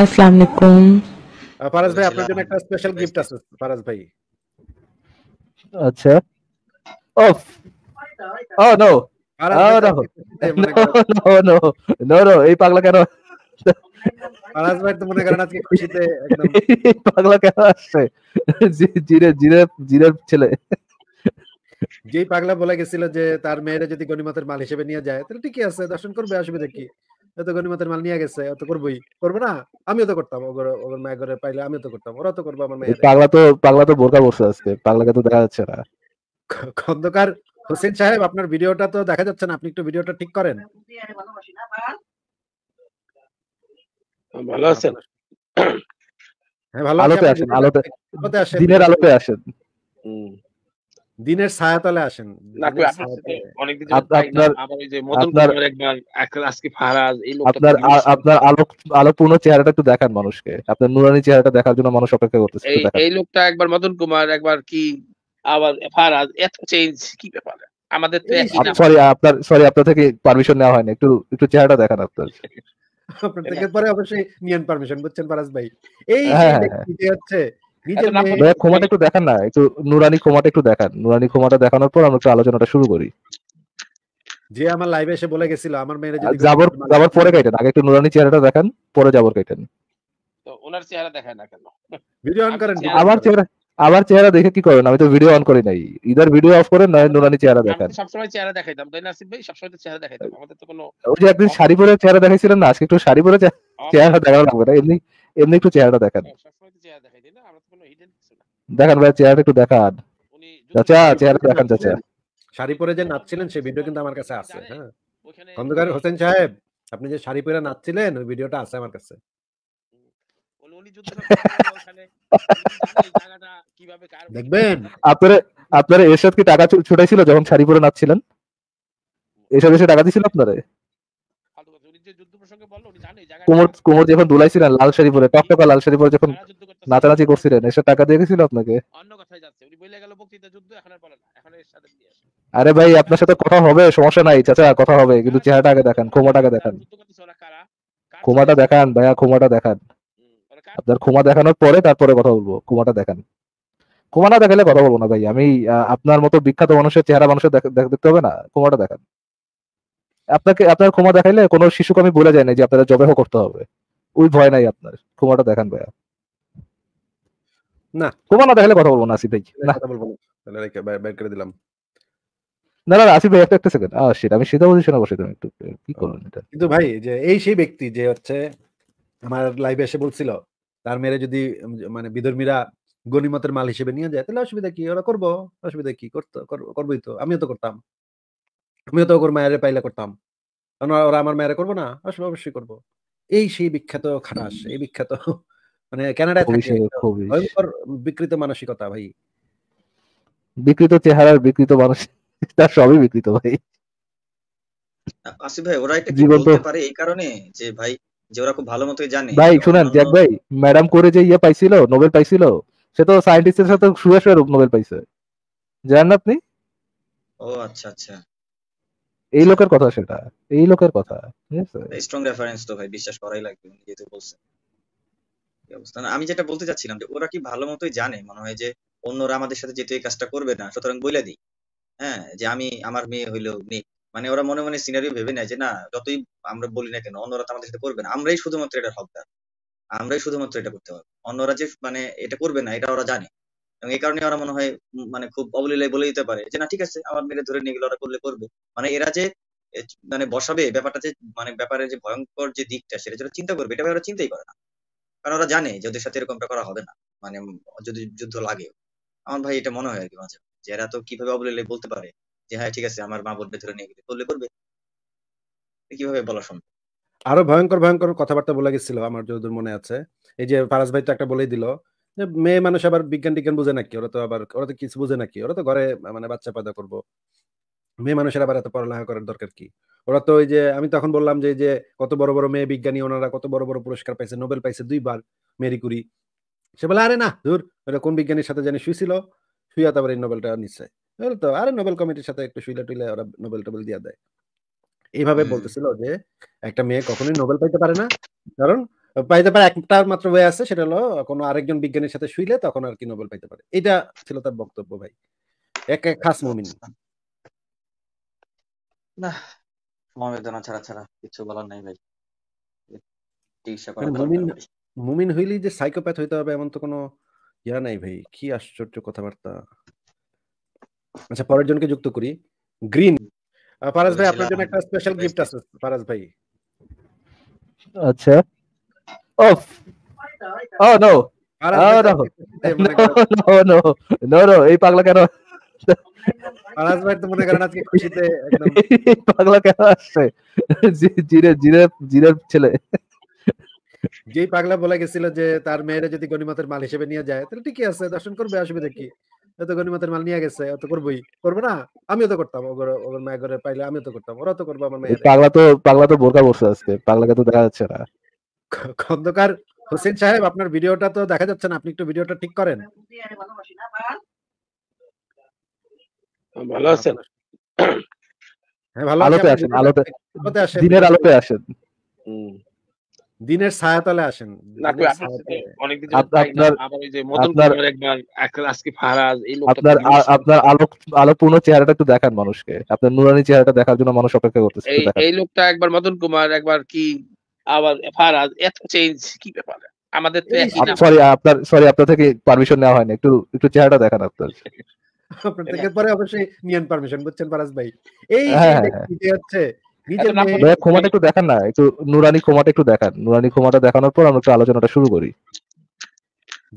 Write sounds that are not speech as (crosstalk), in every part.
আসসালামু আলাইকুম ফারাজ ভাই আপনার জন্য একটা স্পেশাল গিফট আছে ফারাজ ভাই আচ্ছা ও নো এই পাগলা কেন পাগলা কেন আসছে জিরে জিরে ছেলে যেই পাগলা বলে গেছিল যে তার মেয়েরা যদি গণিমতের মাল হিসেবে নিয়ে যায় তাহলে ঠিকই আছে দর্শন করবে অসুবিধা কি এত গনিমতের মাল নিয়ে গেছে অত করবই করবো না আমিও তো করতাম ওগর ওগর মায়ের ঘরে পাইলে আমিও তো করতাম ওরা তো করবো আমার মেয়ে পাগলা তো পাগলা তো বোরকা বসে আছে পাগলাকে তো দেখা যাচ্ছে না খন্দকার হোসেন সাহেব আপনার ভিডিওটা তো দেখা যাচ্ছে না আপনি একটু ভিডিওটা ঠিক করেন ভালো আছেন হ্যাঁ ভালো হ্যাঁ, আলোতে আসেন আলোতে দিনের আলোতে আসেন দিনের ছায়াতলে আসেন আপনার আপনার আলোক আলোকপূর্ণ চেহারাটা একটু দেখান মানুষকে আপনার নুরানি চেহারাটা দেখার জন্য মানুষ অপেক্ষা করতেছে এই লোকটা একবার মদন কুমার একবার কি আবার ফারাজ এত চেঞ্জ কি ব্যাপার আমাদের তো সরি আপনার সরি আপনার থেকে পারমিশন নেওয়া হয়নি একটু একটু চেহারাটা দেখান আপনার আপনার থেকে পরে অবশ্যই নিয়েন পারমিশন বুঝছেন ফারাজ ভাই এই হ্যাঁ, হ্যাঁ, হ্যাঁ। হচ্ছে ক্ষমাটা একটু দেখান না একটু নুরানি ক্ষমাটা একটু দেখান নুরানি ক্ষমাটা দেখানোর পর আমরা আলোচনাটা শুরু করি যে আমার লাইভে এসে বলে গেছিল আমার পরে আগে একটু নুরানি চেহারাটা দেখান পরে ওনার চেহারা দেখায় না কেন ভিডিও অন করেন আমার চেহারা আমার চেহারা দেখে কি করেন আমি তো ভিডিও অন করি নাই ইদার ভিডিও অফ করেন নয় নুরানি চেহারা দেখেন সবসময় চেহারা দেখাইতাম তাই নাসিব ভাই সবসময় তো চেহারা দেখাইতাম আমাদের তো কোনো ওই যে একদিন শাড়ি পরে চেহারা দেখাইছিলেন না আজকে একটু শাড়ি পরে চেহারা দেখানো লাগবে না এমনি এমনি একটু চেহারা দেখান হ্যাঁ, সবসময় চেহারা দেখাই না দেখান ভাই চেয়ারটা একটু দেখান চাচা চেয়ারটা দেখান চাচা শাড়ি পরে যে নাচছিলেন সেই ভিডিও কিন্তু আমার কাছে আছে হ্যাঁ খন্দকার হোসেন সাহেব আপনি যে শাড়ি পরে নাচছিলেন ওই ভিডিওটা আছে আমার কাছে দেখবেন আপনারা আপনারা এরশাদ কি টাকা ছুটাইছিল যখন শাড়ি পরে নাচছিলেন এসব এসে টাকা দিছিল আপনারা যখন লাল শাড়ি পরে টকটকা লাল শাড়ি পরে যখন নাচানাচি করছিলেন এসে টাকা দিয়ে গেছিল আপনাকে অন্য কথায় যাচ্ছে উনি বলে গেল বক্তৃতা যুদ্ধ এখন আর এখন এর সাথে দিয়ে আরে ভাই আপনার সাথে কথা হবে সমস্যা নাই চাচা কথা হবে কিন্তু চেহারাটা আগে দেখান ক্ষমাটা আগে দেখান ক্ষমাটা দেখান ভাইয়া ক্ষমাটা দেখান আপনার ক্ষমা দেখানোর পরে তারপরে কথা বলবো ক্ষমাটা দেখান ক্ষমাটা দেখালে কথা বলবো না ভাই আমি আপনার মতো বিখ্যাত মানুষের চেহারা মানুষের দেখতে হবে না ক্ষমাটা দেখান আপনাকে আপনার ক্ষমা দেখাইলে কোনো শিশুকে আমি বলে যাই না যে আপনারা জবেহ করতে হবে ওই ভয় নাই আপনার ক্ষমাটা দেখান ভাইয়া না ক্ষমা না দেখালে কথা বলবো না আসিফ ভাই দিলাম না না আসিফ ভাই একটা একটা সেকেন্ড আমি সেটা বলছি শোনা বসে তুমি একটু কি এটা কিন্তু ভাই যে এই সেই ব্যক্তি যে হচ্ছে আমার লাইভে এসে বলছিল তার মেরে যদি মানে বিধর্মীরা গণিমতের মাল হিসেবে নিয়ে যায় তাহলে অসুবিধা কি ওরা করবো অসুবিধা কি করতো করবোই তো আমিও তো করতাম আমিও তো ওর মায়ের পাইলা করতাম ওরা আমার মায়ের করবো না আসলে অবশ্যই করবো এই সেই বিখ্যাত খাটাস এই বিখ্যাত (laughs) মানে ক্যানাডায় থাকে ভয়ঙ্কর বিকৃত মানসিকতা ভাই বিকৃত চেহারার বিকৃত মানুষ তার সবই বিকৃত ভাই ভাই ওরা এটা বলতে পারে এই কারণে যে ভাই যে ওরা খুব ভালো মতোই জানে ভাই শুনেন ভাই ম্যাডাম করে যে ইয়ে পাইছিল নোবেল পাইছিল সে তো সায়েন্টিস্টের সাথে শুয়ে শুয়ে নোবেল পাইছে জানেন আপনি ও আচ্ছা আচ্ছা এই লোকের কথা সেটা এই লোকের কথা স্ট্রং রেফারেন্স তো ভাই বিশ্বাস করাই লাগবে উনি যেহেতু বলছেন অবস্থা আমি যেটা বলতে চাচ্ছিলাম যে ওরা কি ভালো মতোই জানে মনে হয় যে অন্যরা আমাদের সাথে যেহেতু এই কাজটা করবে না সুতরাং বইলা দিই হ্যাঁ যে আমি আমার মেয়ে হইলো নেই মানে ওরা মনে মনে সিনারিও ভেবে নেয় যে না যতই আমরা বলি না কেন অন্যরা তো আমাদের সাথে করবে না আমরাই শুধুমাত্র এটার হকদার আমরাই শুধুমাত্র এটা করতে পারবো অন্যরা যে মানে এটা করবে না এটা ওরা জানে এবং এই কারণে ওরা মনে হয় মানে খুব অবলীলায় বলে দিতে পারে যে না ঠিক আছে আমার মেয়েরা ধরে নিয়ে গেলে ওরা করলে করবে মানে এরা যে মানে বসাবে ব্যাপারটা যে মানে ব্যাপারে যে ভয়ঙ্কর যে দিকটা সেটা যারা চিন্তা করবে এটা ওরা চিন্তাই করে না কারণ ওরা জানে যে ওদের সাথে এরকমটা করা হবে না মানে যদি যুদ্ধ লাগে আমার ভাই এটা মনে হয় আর কি মাঝে যে এরা তো কিভাবে অবলীলায় বলতে পারে যে হ্যাঁ ঠিক আছে আমার মা বলবে ধরে নিয়ে গেলে করলে করবে কিভাবে বলা সম্ভব আরো ভয়ঙ্কর ভয়ঙ্কর কথাবার্তা বলে গেছিল আমার যদি মনে আছে এই যে ফারাজ ভাই তো একটা বলেই দিল মেয়ে মানুষ আবার বিজ্ঞান টিজ্ঞান বুঝে নাকি ওরা তো আবার ওরা তো কিছু বুঝে নাকি ওরা তো ঘরে মানে বাচ্চা পয়দা করব মেয়ে মানুষের আবার এত পড়ালেখা করার দরকার কি ওরা তো ওই যে আমি তখন বললাম যে যে কত বড় বড় মেয়ে বিজ্ঞানী ওনারা কত বড় বড় পুরস্কার পাইছে নোবেল পাইছে দুইবার মেরি কুরি সে বলে আরে না ধুর ওরা কোন বিজ্ঞানীর সাথে জানি শুয়েছিল শুয়ে তারপরে এই নোবেলটা নিচ্ছে তো আরে নোবেল কমিটির সাথে একটু শুইলে টুইলে ওরা নোবেল টোবেল দিয়ে দেয় এইভাবে বলতেছিল যে একটা মেয়ে কখনোই নোবেল পাইতে পারে না কারণ পাইতে পারে একটা মাত্র ওয়ে আছে সেটা হলো কোনো আরেকজন বিজ্ঞানীর সাথে শুইলে তখন আর কি নোবেল পাইতে পারে এটা ছিল তার বক্তব্য ভাই এক এক খাস মমিন আচ্ছা। না সমবেদনা ছাড়া ছাড়া কিছু বলার নাই ভাই মানে মুমিন মুমিন হইলি যে সাইকোপ্যাথ হইতে হবে এমন তো কোনো ইয়া নাই ভাই কি আশ্চর্য কথাবার্তা আচ্ছা পরের জনকে যুক্ত করি গ্রিন ফারাজ ভাই আপনার জন্য একটা স্পেশাল গিফট আছে পারাস ভাই আচ্ছা off. Oh no. Oh no. No no no no এই পাগলা কেন ভাই তো মনে করেন আজকে খুশিতে একদম পাগলা কেন আসছে জিরে জিরে জিরে ছেলে যেই পাগলা বলে গেছিল যে তার মেয়েরা যদি গনিমতের মাল হিসেবে নিয়ে যায় তাহলে ঠিকই আছে দর্শন করবে অসুবিধা কি এত গনিমতের মাল নিয়ে গেছে অত করবই করবো না আমিও তো করতাম ওগর ওগর মায়ের ঘরে পাইলে আমিও তো করতাম ওরা তো করবো আমার মেয়ে পাগলা তো পাগলা তো বোরকা বসে আজকে পাগলাকে তো দেখা যাচ্ছে না খন্দকার হোসেন সাহেব আপনার ভিডিওটা তো দেখা যাচ্ছে না আপনি একটু ভিডিওটা ঠিক করেন হ্যাঁ, ভালো আছেন হ্যাঁ ভালো আলোতে আসেন আলোতে দিনের আলোতে আসেন দিনের ছায়াতলে আসেন আপনার আলোক আলোপূর্ণ চেহারাটা একটু দেখান মানুষকে আপনার নুরানি চেহারাটা দেখার জন্য মানুষ অপেক্ষা করতেছে এই লোকটা একবার মদন কুমার একবার কি আবার এত চেঞ্জ কি ব্যাপার আমাদের তো সরি আপনার সরি আপনার থেকে পারমিশন নেওয়া হয়নি একটু একটু চেহারাটা দেখান আপনার আপনার থেকে পরে অবশ্যই নিয়ন পারমিশন বুঝছেন ভাই এই হ্যাঁ, যে হ্যাঁ, হ্যাঁ। হচ্ছে একটু দেখান না একটু নুরানি ক্ষমাটা একটু দেখান নুরানি ক্ষমাটা দেখানোর পর আমরা একটু আলোচনাটা শুরু করি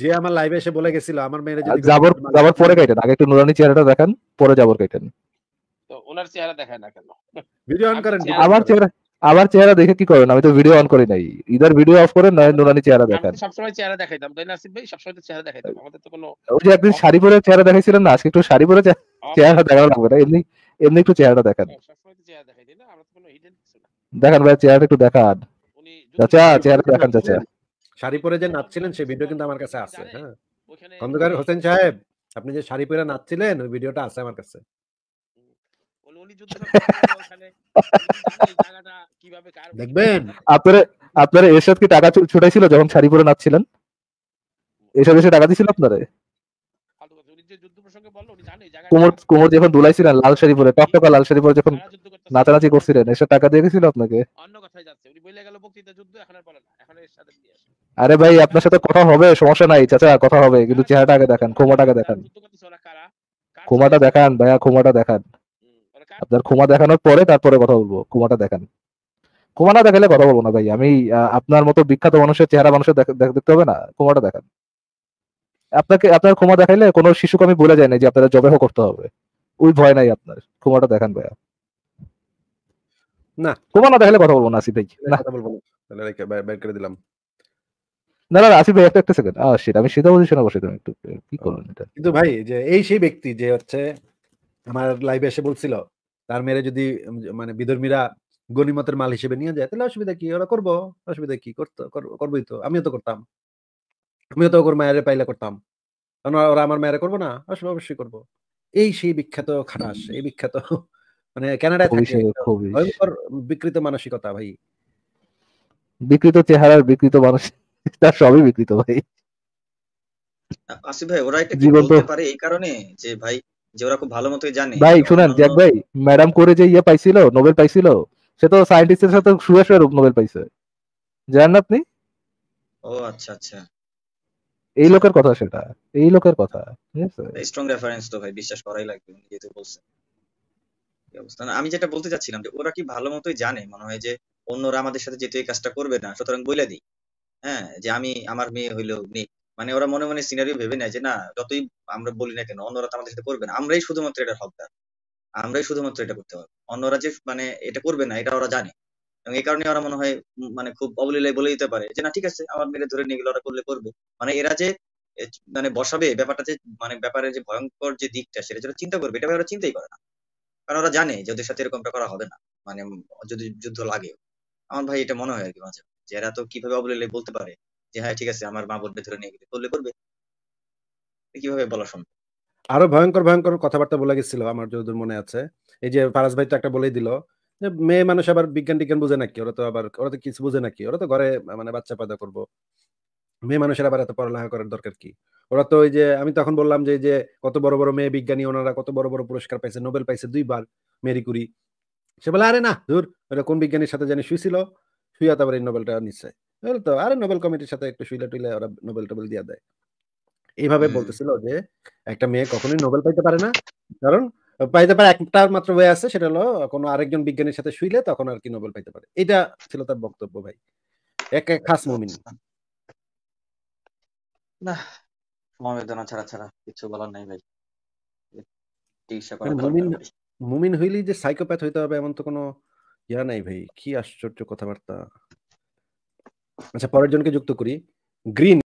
যে আমার লাইভে এসে বলে গেছিল আমার মেয়ের যদি জাবর জাবর পরে কাটেন আগে একটু নুরানি চেহারাটা দেখান পরে জাবর কাটেন ওনার চেহারা দেখায় না কেন ভিডিও অন করেন আমার চেহারা আমার চেহারা দেখে কি করেন আমি তো ভিডিও অন করি নাই ইদার ভিডিও অফ করেন না নুরানি চেহারা দেখান সবসময় চেহারা দেখাইতাম তাই না আসিফ ভাই সবসময় তো চেহারা দেখাইতাম আমাদের তো কোনো ওই যে একদিন শাড়ি পরে চেহারা দেখাইছিলেন না আজকে একটু শাড়ি পরে চেহারা দেখানো লাগবে না এমনি এমনি একটু চেহারাটা দেখান হ্যাঁ, তো চেহারা দেখাই না তো কোনো হিডেন দেখান ভাই চেহারাটা একটু দেখান চাচা চেহারা দেখান চাচা শাড়ি পরে যে নাচছিলেন সেই ভিডিও কিন্তু আমার কাছে আছে হ্যাঁ খন্দকার হোসেন সাহেব আপনি যে শাড়ি পরে নাচছিলেন ওই ভিডিওটা আছে আমার কাছে উনি যুদ্ধ ওখানে দেখবেন আপনারা আপনারা এরশাদ কি টাকা ছুটাইছিল যখন শাড়ি পরে নাচছিলেন এরশাদ এসে টাকা দিছিল আপনারা এর সাথে আরে ভাই আপনার সাথে কথা হবে সমস্যা নাই চাচা কথা হবে কিন্তু চেহারাটা আগে দেখান ক্ষমাটা আগে দেখান ক্ষমাটা দেখান ভাইয়া ক্ষমাটা দেখান আপনার ক্ষমা দেখানোর পরে তারপরে কথা বলবো ক্ষমাটা দেখান কুমা না দেখালে কথা বলবো না ভাই আমি আপনার মতো বিখ্যাত মানুষের চেহারা মানুষের দেখতে হবে না কুমাটা দেখান আপনাকে আপনার কুমার দেখাইলে কোন শিশুকে আমি বলে যাই না যে আপনারা জবেহ করতে হবে ওই ভয় নাই আপনার ক্ষমাটা দেখান ভাইয়া না দেখালে কথা বলবো না ভাই কথা বলবো করে দিলাম না না ভাই একটা সেকেন্ড আ আমি সেটা বসে তুমি একটু কি করবেন এটা কিন্তু ভাই যে এই সেই ব্যক্তি যে হচ্ছে আমার লাইভে এসে বলছিল তার মেরে যদি মানে বিধর্মীরা গণিমতের মাল হিসেবে নিয়ে যায় তাহলে অসুবিধা কি ওরা করবো অসুবিধা কি করতো করবোই তো আমিও তো করতাম আমিও তো ওর মায়ের পাইলা করতাম ওরা আমার মায়ের করবো না অসুবিধা অবশ্যই করবো এই সেই বিখ্যাত খাটাস এই বিখ্যাত (laughs) মানে ভয়ঙ্কর বিকৃত মানসিকতা ভাই বিকৃত চেহারার বিকৃত মানুষ (laughs) তার সবই বিকৃত ভাই আসিফ ভাই ওরা এটা কি বলতে পারে এই কারণে যে ভাই যে ওরা খুব ভালো মতোই জানে ভাই শুনেন জ্যাক ভাই ম্যাডাম করে যে ইয়ে পাইছিল নোবেল পাইছিল সে তো সায়েন্টিস্টের সাথে শুয়ে শুয়ে রূপ নোবেল পাইছে জানেন আপনি ও আচ্ছা আচ্ছা এই লোকের কথা সেটা এই লোকের কথা ঠিক স্ট্রং রেফারেন্স তো ভাই বিশ্বাস করাই লাগবে উনি যেহেতু বলছেন অবস্থা আমি যেটা বলতে চাচ্ছিলাম যে ওরা কি ভালো মতোই জানে মনে হয় যে অন্যরা আমাদের সাথে যেহেতু এই কাজটা করবে না সুতরাং বলে দিই হ্যাঁ যে আমি আমার মেয়ে হইলো নেই মানে ওরা মনে মনে সিনারিও ভেবে নেয় যে না যতই আমরা বলি না কেন অন্যরা তো আমাদের সাথে করবে না আমরাই শুধুমাত্র এটার হকদার আমরাই শুধুমাত্র এটা করতে পারবো অন্যরা যে মানে এটা করবে না এটা ওরা জানে এবং এই কারণে ওরা মনে হয় মানে খুব অবলীলায় বলে দিতে পারে যে না ঠিক আছে আমার মেরে ধরে নিয়ে গেলে ওরা করলে করবে মানে এরা যে মানে বসাবে ব্যাপারটা যে মানে ব্যাপারে যে ভয়ঙ্কর যে দিকটা সেটা যেটা চিন্তা করবে এটা ওরা চিন্তাই করে না কারণ ওরা জানে যে ওদের সাথে এরকমটা করা হবে না মানে যদি যুদ্ধ লাগে আমার ভাই এটা মনে হয় আর কি মাঝে যে এরা তো কিভাবে অবলীলে বলতে পারে যে হ্যাঁ ঠিক আছে আমার মা বলবে ধরে নিয়ে গেলে করলে করবে কিভাবে বলা সম্ভব আরো ভয়ঙ্কর ভয়ঙ্কর কথাবার্তা বলে গেছিল আমার যদি মনে আছে এই যে ফারাজ ভাই তো একটা বলেই দিল যে মেয়ে মানুষ আবার বিজ্ঞান টিজ্ঞান বুঝে নাকি ওরা তো আবার ওরা তো কিছু বুঝে নাকি ওরা তো ঘরে মানে বাচ্চা পয়দা করবো মেয়ে মানুষের আবার এত পড়ালেখা করার দরকার কি ওরা তো ওই যে আমি তখন বললাম যে যে কত বড় বড় মেয়ে বিজ্ঞানী ওনারা কত বড় বড় পুরস্কার পাইছে নোবেল পাইছে দুইবার মেরি কুরি সে বলে আরে না ধুর ওরা কোন বিজ্ঞানীর সাথে জানি শুয়েছিল শুয়ে তারপরে এই নোবেলটা নিশ্চয় তো আরে নোবেল কমিটির সাথে একটু শুইলে টুইলে ওরা নোবেল টোবেল দিয়ে দেয় এইভাবে বলতেছিল যে একটা মেয়ে কখনোই নোবেল পাইতে পারে না কারণ পাইতে পারে একটা মাত্র ওয়ে আছে সেটা হলো কোনো আরেকজন বিজ্ঞানীর সাথে শুইলে তখন আর কি নোবেল পাইতে পারে এটা ছিল তার বক্তব্য ভাই এক এক খাস মমিন না সমবেদনা ছাড়া ছাড়া কিছু বলার নাই ভাই মানে মুমিন মুমিন হইলি যে সাইকোপ্যাথ হইতে হবে এমন তো কোনো ইয়া নাই ভাই কি আশ্চর্য কথাবার্তা আচ্ছা পরের জনকে যুক্ত করি গ্রিন